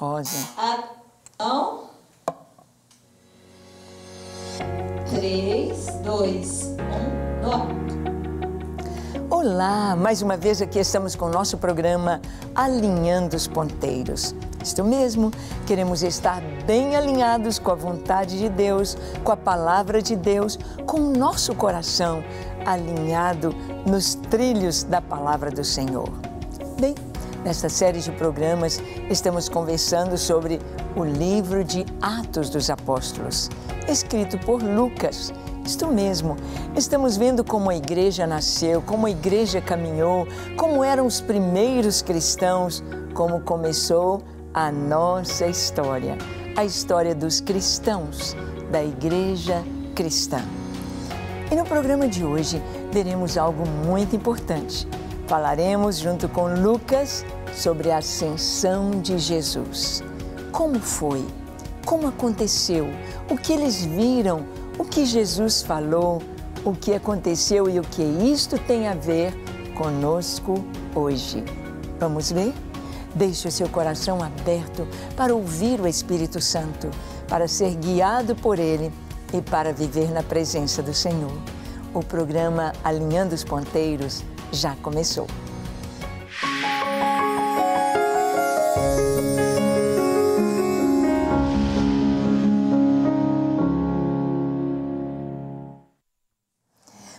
Pode. Ação. Três, dois, um, go. Olá, mais uma vez aqui estamos com o nosso programa Alinhando os Ponteiros. Isto mesmo, queremos estar bem alinhados com a vontade de Deus, com a palavra de Deus, com o nosso coração alinhado nos trilhos da palavra do Senhor. Bem, Nesta série de programas, estamos conversando sobre o livro de Atos dos Apóstolos, escrito por Lucas. Isto mesmo, estamos vendo como a igreja nasceu, como a igreja caminhou, como eram os primeiros cristãos, como começou a nossa história, a história dos cristãos, da igreja cristã. E no programa de hoje, veremos algo muito importante falaremos junto com Lucas sobre a ascensão de Jesus. Como foi? Como aconteceu? O que eles viram? O que Jesus falou? O que aconteceu e o que isto tem a ver conosco hoje? Vamos ver? Deixe o seu coração aberto para ouvir o Espírito Santo, para ser guiado por ele e para viver na presença do Senhor. O programa Alinhando os Ponteiros já começou.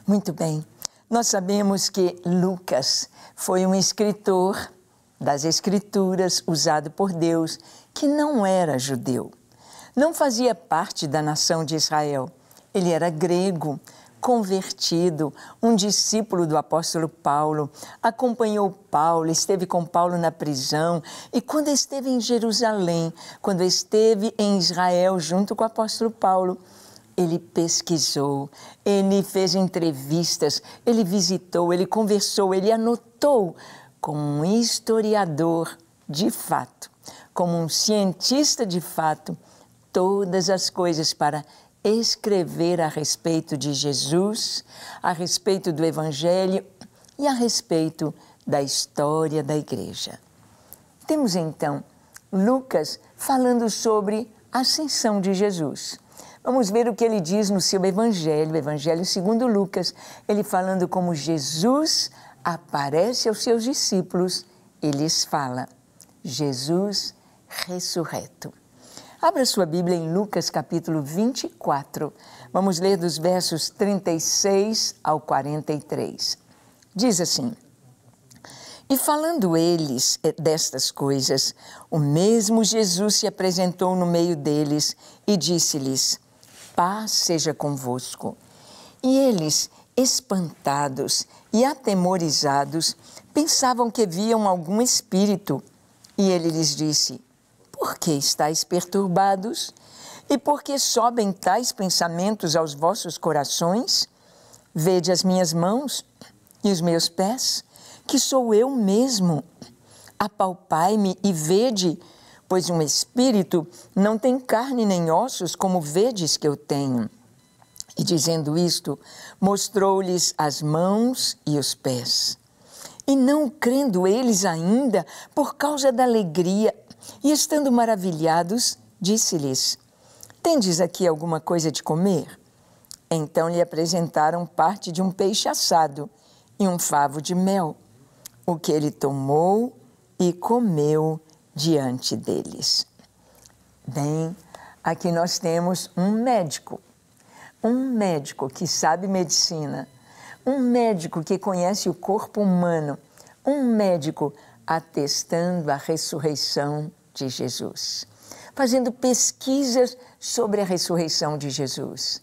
Muito bem. Nós sabemos que Lucas foi um escritor das Escrituras usado por Deus que não era judeu. Não fazia parte da nação de Israel. Ele era grego, convertido, um discípulo do apóstolo Paulo, acompanhou Paulo, esteve com Paulo na prisão e quando esteve em Jerusalém, quando esteve em Israel junto com o apóstolo Paulo, ele pesquisou, ele fez entrevistas, ele visitou, ele conversou, ele anotou como um historiador de fato, como um cientista de fato, todas as coisas para escrever a respeito de Jesus, a respeito do Evangelho e a respeito da história da Igreja. Temos então Lucas falando sobre a ascensão de Jesus. Vamos ver o que ele diz no seu Evangelho, Evangelho segundo Lucas, ele falando como Jesus aparece aos seus discípulos e lhes fala: Jesus ressurreto. Abra sua Bíblia em Lucas capítulo 24. Vamos ler dos versos 36 ao 43. Diz assim: E falando eles eh, destas coisas, o mesmo Jesus se apresentou no meio deles e disse-lhes: Paz seja convosco. E eles, espantados e atemorizados, pensavam que viam algum espírito. E ele lhes disse: por que estáis perturbados? E por que sobem tais pensamentos aos vossos corações? Vede as minhas mãos e os meus pés, que sou eu mesmo. Apalpai-me e vede, pois um espírito não tem carne nem ossos, como vedes que eu tenho. E dizendo isto, mostrou-lhes as mãos e os pés. E não crendo eles ainda, por causa da alegria e estando maravilhados, disse-lhes: Tendes aqui alguma coisa de comer? Então lhe apresentaram parte de um peixe assado e um favo de mel, o que ele tomou e comeu diante deles. Bem, aqui nós temos um médico, um médico que sabe medicina, um médico que conhece o corpo humano, um médico atestando a ressurreição de Jesus, fazendo pesquisas sobre a ressurreição de Jesus.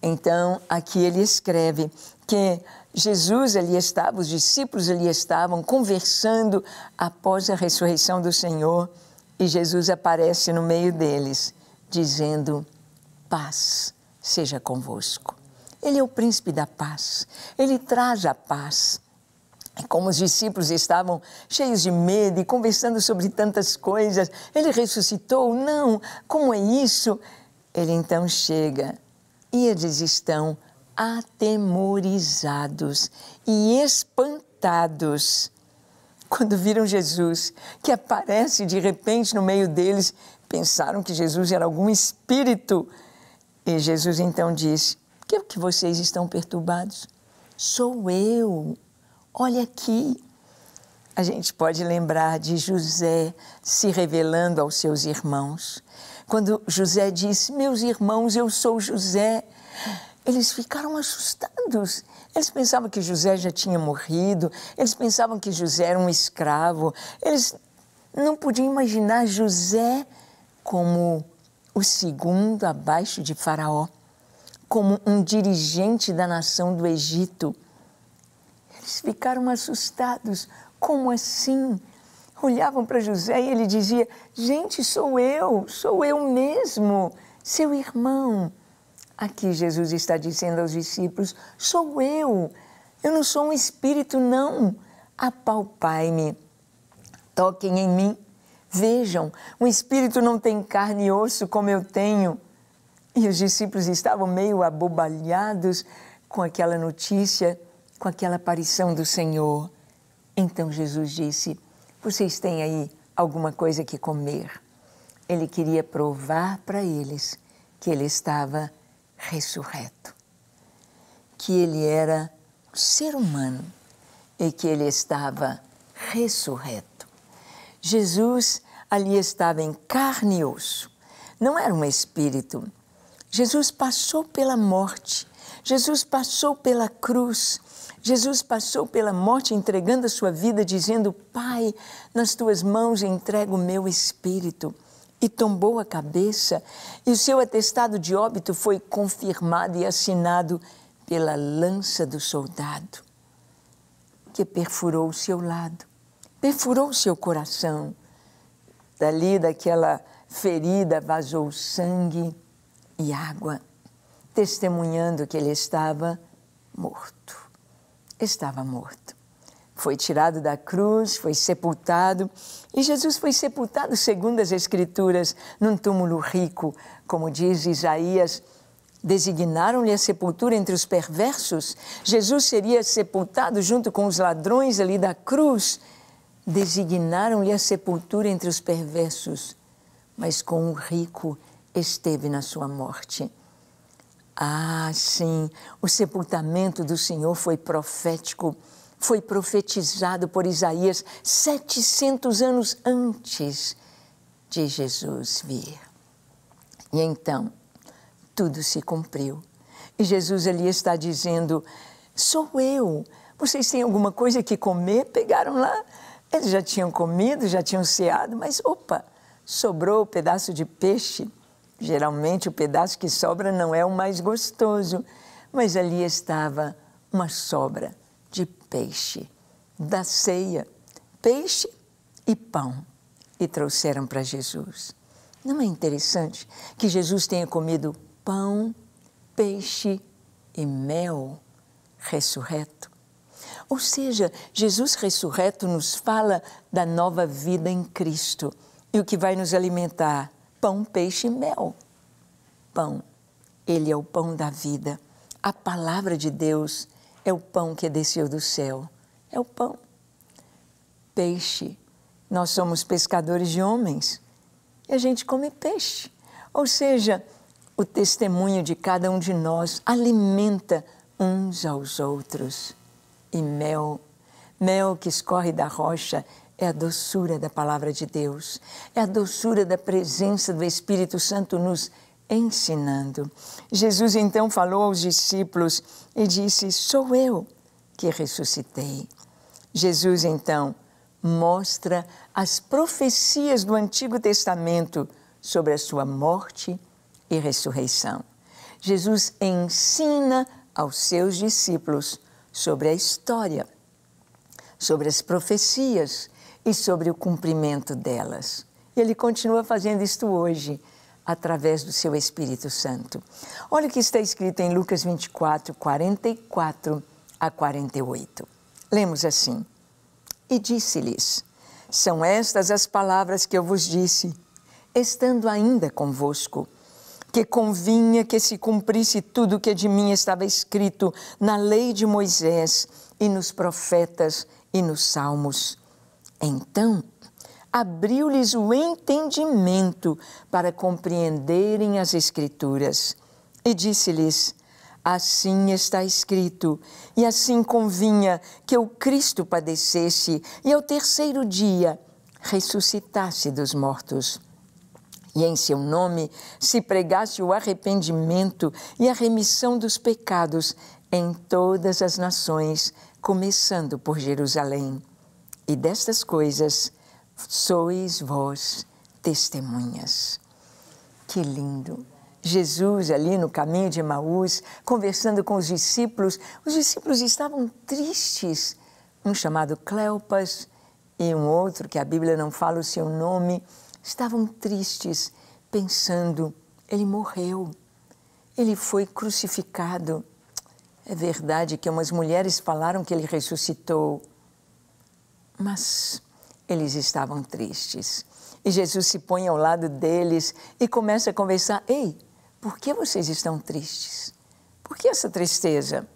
Então, aqui ele escreve que Jesus ali estava, os discípulos ali estavam conversando após a ressurreição do Senhor e Jesus aparece no meio deles, dizendo: Paz seja convosco. Ele é o príncipe da paz, ele traz a paz. Como os discípulos estavam cheios de medo e conversando sobre tantas coisas, ele ressuscitou? Não, como é isso? Ele então chega e eles estão atemorizados e espantados quando viram Jesus, que aparece de repente no meio deles. Pensaram que Jesus era algum espírito. E Jesus então disse: Por que, é que vocês estão perturbados? Sou eu Olha aqui, a gente pode lembrar de José se revelando aos seus irmãos. Quando José disse: Meus irmãos, eu sou José. Eles ficaram assustados. Eles pensavam que José já tinha morrido, eles pensavam que José era um escravo, eles não podiam imaginar José como o segundo abaixo de Faraó, como um dirigente da nação do Egito ficaram assustados. Como assim? Olhavam para José e ele dizia: Gente, sou eu, sou eu mesmo, seu irmão. Aqui Jesus está dizendo aos discípulos: Sou eu, eu não sou um espírito, não. Apalpai-me, toquem em mim. Vejam, um espírito não tem carne e osso como eu tenho. E os discípulos estavam meio abobalhados com aquela notícia com aquela aparição do Senhor. Então Jesus disse: Vocês têm aí alguma coisa que comer? Ele queria provar para eles que ele estava ressurreto, que ele era um ser humano e que ele estava ressurreto. Jesus ali estava em carne e osso, não era um espírito. Jesus passou pela morte Jesus passou pela cruz, Jesus passou pela morte entregando a sua vida, dizendo: Pai, nas tuas mãos entrego o meu espírito. E tombou a cabeça, e o seu atestado de óbito foi confirmado e assinado pela lança do soldado, que perfurou o seu lado, perfurou o seu coração. Dali, daquela ferida, vazou sangue e água testemunhando que ele estava morto. Estava morto. Foi tirado da cruz, foi sepultado, e Jesus foi sepultado, segundo as Escrituras, num túmulo rico, como diz Isaías. Designaram-lhe a sepultura entre os perversos. Jesus seria sepultado junto com os ladrões ali da cruz. Designaram-lhe a sepultura entre os perversos, mas com o rico esteve na sua morte. Ah, sim, o sepultamento do Senhor foi profético. Foi profetizado por Isaías 700 anos antes de Jesus vir. E então, tudo se cumpriu. E Jesus ali está dizendo: Sou eu. Vocês têm alguma coisa que comer? Pegaram lá. Eles já tinham comido, já tinham ceado, mas opa, sobrou um pedaço de peixe Geralmente o pedaço que sobra não é o mais gostoso, mas ali estava uma sobra de peixe da ceia, peixe e pão, e trouxeram para Jesus. Não é interessante que Jesus tenha comido pão, peixe e mel ressurreto? Ou seja, Jesus ressurreto nos fala da nova vida em Cristo e o que vai nos alimentar pão, peixe e mel. Pão, ele é o pão da vida. A palavra de Deus é o pão que desceu do céu. É o pão. Peixe, nós somos pescadores de homens e a gente come peixe. Ou seja, o testemunho de cada um de nós alimenta uns aos outros. E mel, mel que escorre da rocha, é a doçura da palavra de Deus, é a doçura da presença do Espírito Santo nos ensinando. Jesus então falou aos discípulos e disse: Sou eu que ressuscitei. Jesus então mostra as profecias do Antigo Testamento sobre a sua morte e ressurreição. Jesus ensina aos seus discípulos sobre a história, sobre as profecias e sobre o cumprimento delas. Ele continua fazendo isto hoje, através do seu Espírito Santo. Olha o que está escrito em Lucas 24, 44 a 48. Lemos assim: E disse-lhes: São estas as palavras que eu vos disse, estando ainda convosco, que convinha que se cumprisse tudo o que de mim estava escrito na lei de Moisés e nos profetas e nos salmos então, abriu-lhes o entendimento para compreenderem as Escrituras. E disse-lhes: Assim está escrito, e assim convinha que o Cristo padecesse e ao terceiro dia ressuscitasse dos mortos. E em seu nome se pregasse o arrependimento e a remissão dos pecados em todas as nações, começando por Jerusalém. E destas coisas sois vós testemunhas. Que lindo! Jesus ali no caminho de Emaús, conversando com os discípulos. Os discípulos estavam tristes, um chamado Cleopas e um outro que a Bíblia não fala o seu nome, estavam tristes, pensando: ele morreu, ele foi crucificado. É verdade que umas mulheres falaram que ele ressuscitou, mas eles estavam tristes. E Jesus se põe ao lado deles e começa a conversar: Ei, por que vocês estão tristes? Por que essa tristeza?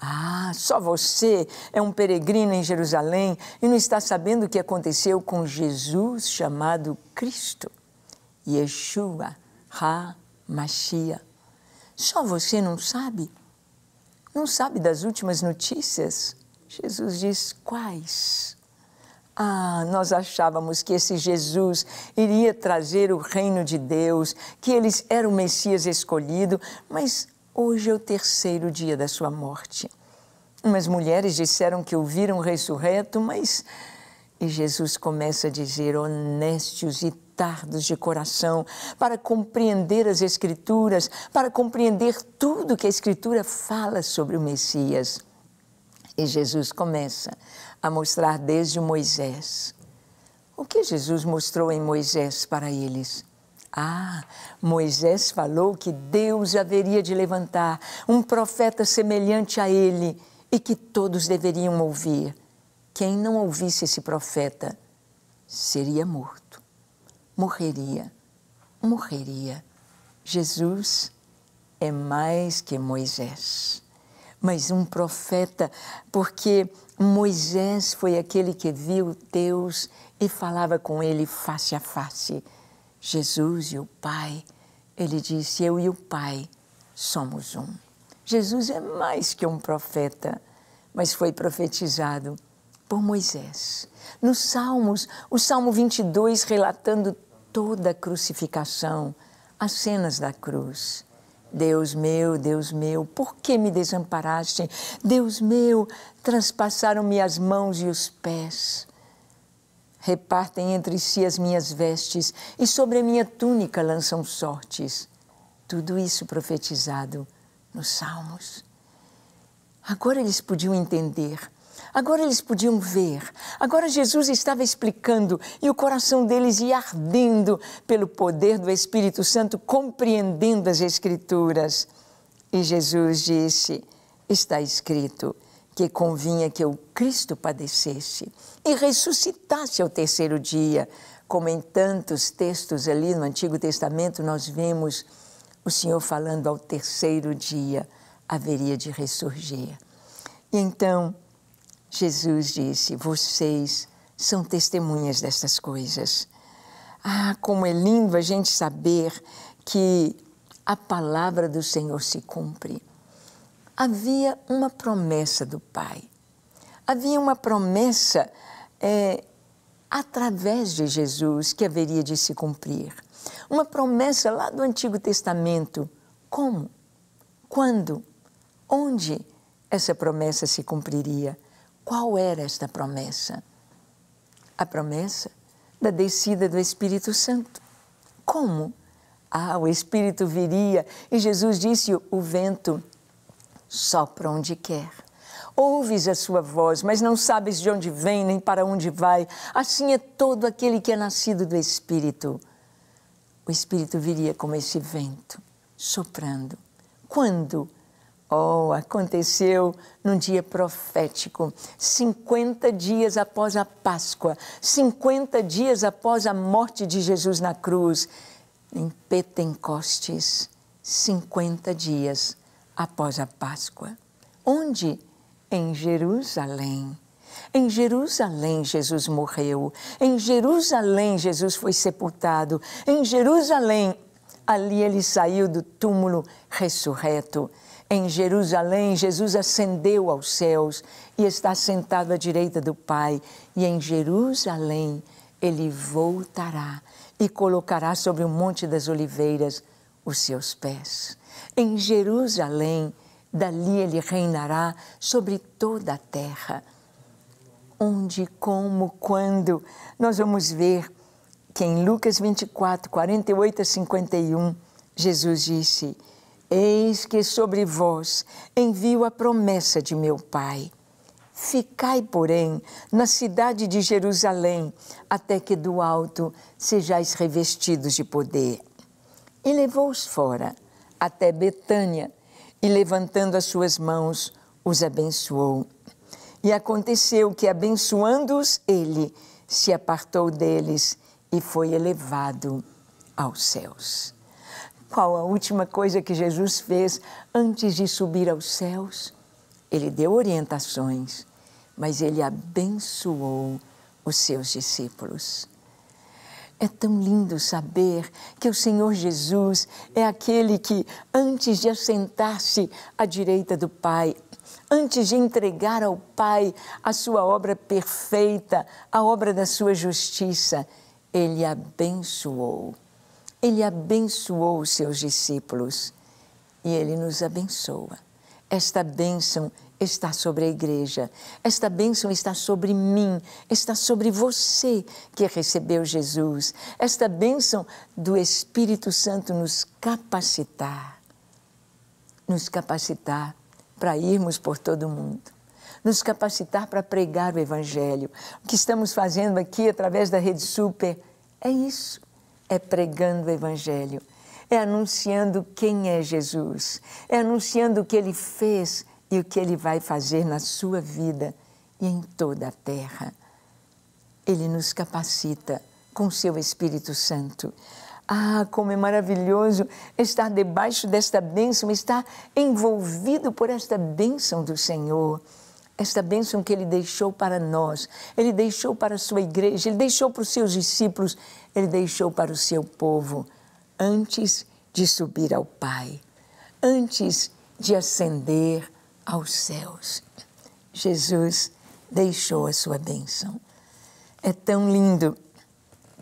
Ah, só você é um peregrino em Jerusalém e não está sabendo o que aconteceu com Jesus chamado Cristo, Yeshua HaMashiach. Só você não sabe? Não sabe das últimas notícias? Jesus diz: Quais? Ah, nós achávamos que esse Jesus iria trazer o reino de Deus, que ele era o Messias escolhido, mas hoje é o terceiro dia da sua morte. Umas mulheres disseram que o viram ressurreto, mas. E Jesus começa a dizer: honestos e tardos de coração, para compreender as Escrituras, para compreender tudo que a Escritura fala sobre o Messias. E Jesus começa a mostrar desde Moisés. O que Jesus mostrou em Moisés para eles? Ah, Moisés falou que Deus haveria de levantar um profeta semelhante a ele e que todos deveriam ouvir. Quem não ouvisse esse profeta seria morto, morreria, morreria. Jesus é mais que Moisés mas um profeta, porque Moisés foi aquele que viu Deus e falava com ele face a face. Jesus e o Pai, ele disse: Eu e o Pai somos um. Jesus é mais que um profeta, mas foi profetizado por Moisés. Nos Salmos, o Salmo 22 relatando toda a crucificação, as cenas da cruz. Deus meu, Deus meu, por que me desamparaste? Deus meu, transpassaram-me as mãos e os pés. Repartem entre si as minhas vestes e sobre a minha túnica lançam sortes. Tudo isso profetizado nos Salmos. Agora eles podiam entender Agora eles podiam ver. Agora Jesus estava explicando e o coração deles ia ardendo pelo poder do Espírito Santo, compreendendo as Escrituras. E Jesus disse: Está escrito que convinha que o Cristo padecesse e ressuscitasse ao terceiro dia. Como em tantos textos ali no Antigo Testamento, nós vemos o Senhor falando ao terceiro dia haveria de ressurgir. E então, Jesus disse: Vocês são testemunhas destas coisas. Ah, como é lindo a gente saber que a palavra do Senhor se cumpre. Havia uma promessa do Pai, havia uma promessa é, através de Jesus que haveria de se cumprir. Uma promessa lá do Antigo Testamento. Como? Quando? Onde essa promessa se cumpriria? Qual era esta promessa? A promessa da descida do Espírito Santo. Como? Ah, o Espírito viria e Jesus disse: o vento sopra onde quer. Ouves a sua voz, mas não sabes de onde vem nem para onde vai. Assim é todo aquele que é nascido do Espírito. O Espírito viria como esse vento, soprando. Quando? Oh, aconteceu num dia profético, 50 dias após a Páscoa, 50 dias após a morte de Jesus na cruz, em Pentecostes, 50 dias após a Páscoa. Onde? Em Jerusalém. Em Jerusalém Jesus morreu, em Jerusalém Jesus foi sepultado, em Jerusalém ali ele saiu do túmulo ressurreto em Jerusalém, Jesus ascendeu aos céus e está sentado à direita do Pai, e em Jerusalém ele voltará e colocará sobre o Monte das Oliveiras os seus pés. Em Jerusalém, dali ele reinará sobre toda a terra. Onde, como, quando? Nós vamos ver que em Lucas 24, 48 a 51, Jesus disse: Eis que sobre vós envio a promessa de meu Pai. Ficai, porém, na cidade de Jerusalém, até que do alto sejais revestidos de poder. E levou-os fora, até Betânia, e levantando as suas mãos, os abençoou. E aconteceu que, abençoando-os, ele se apartou deles e foi elevado aos céus. Qual a última coisa que Jesus fez antes de subir aos céus? Ele deu orientações, mas ele abençoou os seus discípulos. É tão lindo saber que o Senhor Jesus é aquele que, antes de assentar-se à direita do Pai, antes de entregar ao Pai a sua obra perfeita, a obra da sua justiça, ele abençoou ele abençoou os seus discípulos e ele nos abençoa. Esta bênção está sobre a igreja, esta bênção está sobre mim, está sobre você que recebeu Jesus. Esta bênção do Espírito Santo nos capacitar, nos capacitar para irmos por todo o mundo nos capacitar para pregar o Evangelho. O que estamos fazendo aqui através da Rede Super é isso é pregando o Evangelho, é anunciando quem é Jesus, é anunciando o que ele fez e o que ele vai fazer na sua vida e em toda a terra. Ele nos capacita com seu Espírito Santo. Ah, como é maravilhoso estar debaixo desta bênção, estar envolvido por esta bênção do Senhor esta bênção que ele deixou para nós, ele deixou para a sua igreja, ele deixou para os seus discípulos, ele deixou para o seu povo, antes de subir ao Pai, antes de ascender aos céus. Jesus deixou a sua bênção. É tão lindo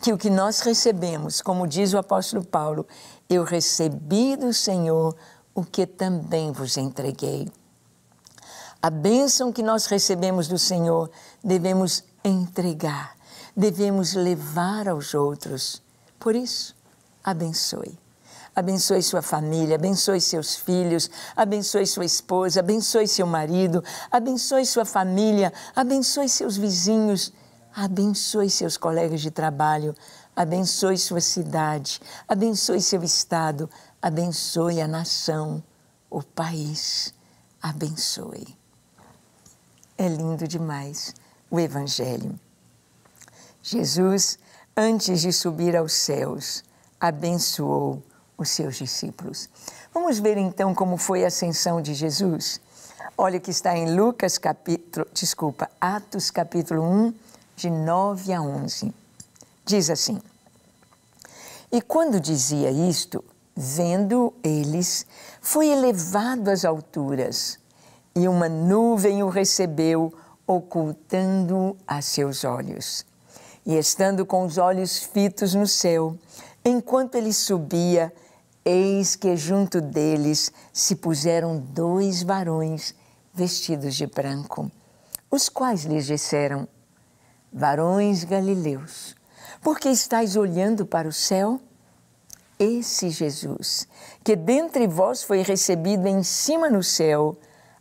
que o que nós recebemos, como diz o apóstolo Paulo, eu recebi do Senhor o que também vos entreguei. A bênção que nós recebemos do Senhor devemos entregar, devemos levar aos outros. Por isso, abençoe. Abençoe sua família, abençoe seus filhos, abençoe sua esposa, abençoe seu marido, abençoe sua família, abençoe seus vizinhos, abençoe seus colegas de trabalho, abençoe sua cidade, abençoe seu estado, abençoe a nação, o país. Abençoe. É lindo demais o Evangelho. Jesus, antes de subir aos céus, abençoou os seus discípulos. Vamos ver então como foi a ascensão de Jesus? Olha que está em Lucas capítulo, desculpa, Atos capítulo 1, de 9 a 11. Diz assim: E quando dizia isto, vendo eles, foi elevado às alturas e uma nuvem o recebeu, ocultando a seus olhos. E estando com os olhos fitos no céu, enquanto ele subia, eis que junto deles se puseram dois varões vestidos de branco, os quais lhes disseram: Varões galileus, por que estáis olhando para o céu? Esse Jesus, que dentre vós foi recebido em cima no céu,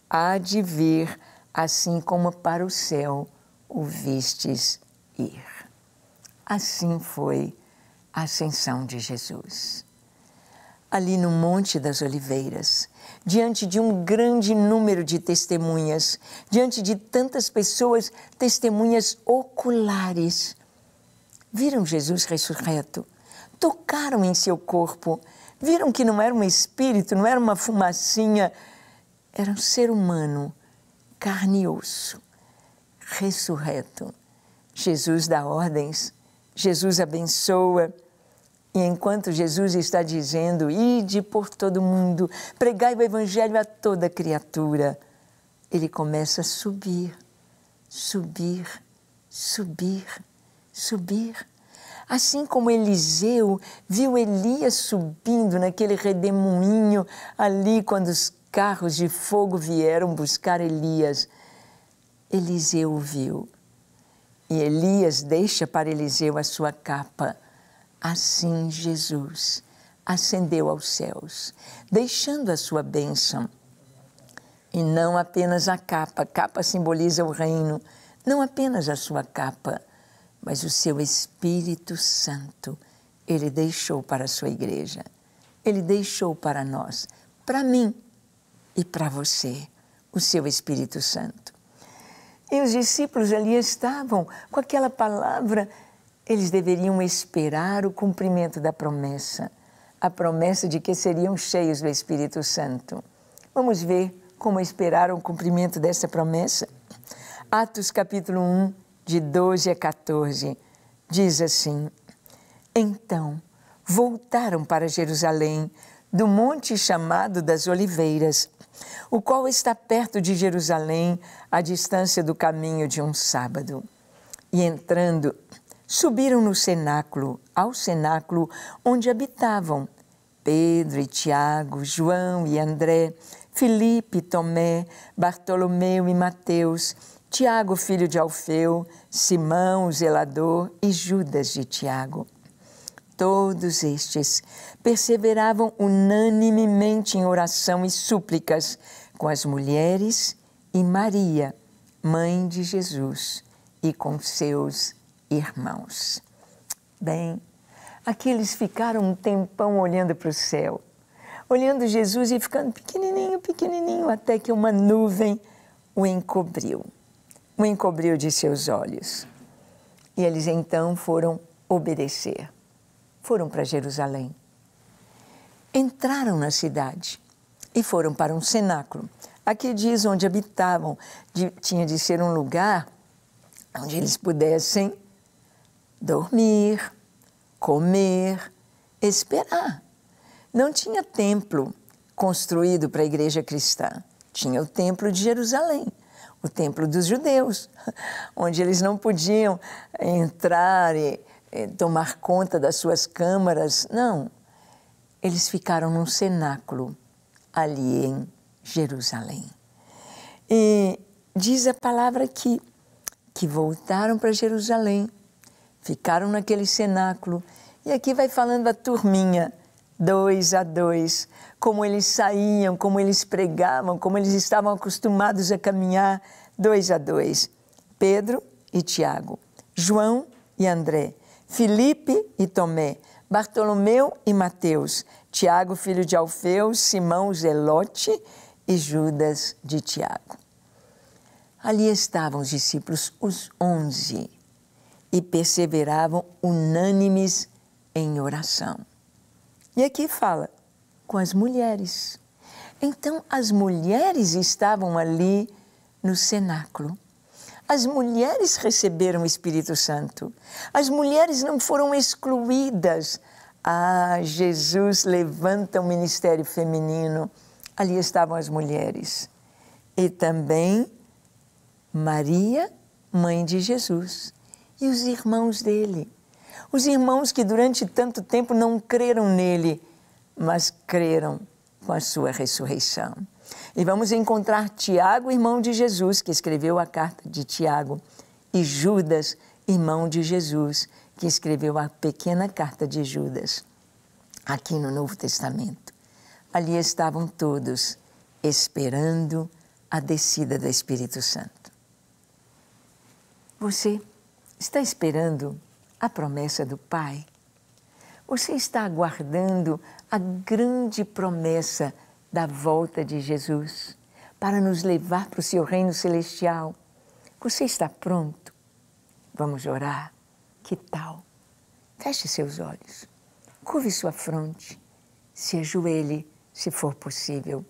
há de vir, assim como para o céu o vistes ir. Assim foi a ascensão de Jesus. Ali no Monte das Oliveiras, diante de um grande número de testemunhas, diante de tantas pessoas, testemunhas oculares, viram Jesus ressurreto, tocaram em seu corpo, viram que não era um espírito, não era uma fumacinha era um ser humano, carne e osso, ressurreto. Jesus dá ordens, Jesus abençoa. E enquanto Jesus está dizendo, ide por todo mundo, pregai o evangelho a toda criatura, ele começa a subir, subir, subir, subir. Assim como Eliseu viu Elias subindo naquele redemoinho ali quando os carros de fogo vieram buscar Elias. Eliseu viu. E Elias deixa para Eliseu a sua capa. Assim Jesus ascendeu aos céus, deixando a sua bênção. E não apenas a capa, a capa simboliza o reino, não apenas a sua capa, mas o seu Espírito Santo. Ele deixou para a sua igreja, ele deixou para nós, para mim e para você, o seu Espírito Santo. E os discípulos ali estavam com aquela palavra, eles deveriam esperar o cumprimento da promessa, a promessa de que seriam cheios do Espírito Santo. Vamos ver como esperaram o cumprimento dessa promessa? Atos capítulo 1, de 12 a 14, diz assim: Então voltaram para Jerusalém, do monte chamado das Oliveiras, o qual está perto de Jerusalém, à distância do caminho de um sábado. E entrando, subiram no cenáculo, ao cenáculo onde habitavam Pedro e Tiago, João e André, Filipe, Tomé, Bartolomeu e Mateus, Tiago, filho de Alfeu, Simão, o zelador, e Judas de Tiago todos estes perseveravam unanimemente em oração e súplicas com as mulheres e Maria, mãe de Jesus, e com seus irmãos. Bem, aqui eles ficaram um tempão olhando para o céu, olhando Jesus e ficando pequenininho, pequenininho, até que uma nuvem o encobriu, o encobriu de seus olhos. E eles então foram obedecer foram para Jerusalém. Entraram na cidade e foram para um cenáculo. Aqui diz onde habitavam, de, tinha de ser um lugar onde eles pudessem dormir, comer, esperar. Não tinha templo construído para a igreja cristã, tinha o templo de Jerusalém o templo dos judeus, onde eles não podiam entrar e eh, tomar conta das suas câmaras. Não. Eles ficaram num cenáculo ali em Jerusalém. E diz a palavra que, que voltaram para Jerusalém, ficaram naquele cenáculo. E aqui vai falando a turminha, dois a dois, como eles saíam, como eles pregavam, como eles estavam acostumados a caminhar, dois a dois. Pedro e Tiago, João e André, Filipe e Tomé, Bartolomeu e Mateus, Tiago, filho de Alfeu, Simão Zelote e Judas de Tiago. Ali estavam os discípulos, os onze, e perseveravam unânimes em oração. E aqui fala com as mulheres. Então, as mulheres estavam ali no cenáculo as mulheres receberam o Espírito Santo. As mulheres não foram excluídas. Ah, Jesus levanta o ministério feminino. Ali estavam as mulheres. E também Maria, mãe de Jesus, e os irmãos dele. Os irmãos que durante tanto tempo não creram nele, mas creram com a sua ressurreição. E vamos encontrar Tiago, irmão de Jesus, que escreveu a carta de Tiago, e Judas, irmão de Jesus, que escreveu a pequena carta de Judas, aqui no Novo Testamento. Ali estavam todos esperando a descida do Espírito Santo. Você está esperando a promessa do Pai? Você está aguardando a grande promessa do da volta de Jesus para nos levar para o seu reino celestial. Você está pronto? Vamos orar. Que tal? Feche seus olhos, curve sua fronte, se ajoelhe, se for possível,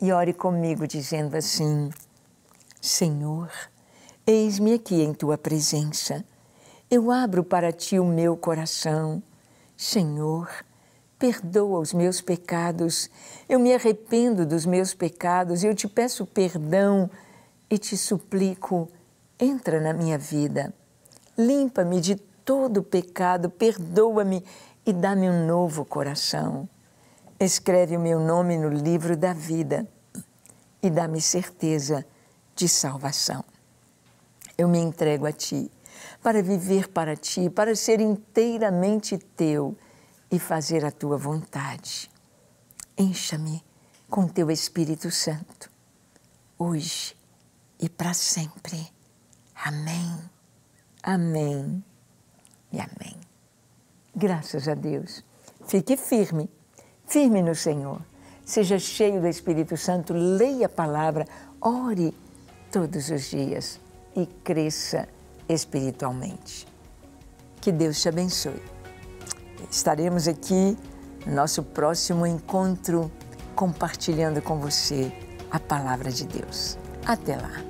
e ore comigo, dizendo assim: Senhor, eis-me aqui em tua presença. Eu abro para ti o meu coração. Senhor, Perdoa os meus pecados, eu me arrependo dos meus pecados, eu te peço perdão e te suplico, entra na minha vida, limpa-me de todo pecado, perdoa-me e dá-me um novo coração. Escreve o meu nome no livro da vida e dá-me certeza de salvação. Eu me entrego a ti para viver para ti, para ser inteiramente teu e fazer a tua vontade. Encha-me com teu Espírito Santo, hoje e para sempre. Amém, amém e amém. Graças a Deus. Fique firme, firme no Senhor. Seja cheio do Espírito Santo, leia a palavra, ore todos os dias e cresça espiritualmente. Que Deus te abençoe. Estaremos aqui no nosso próximo encontro compartilhando com você a palavra de Deus. Até lá!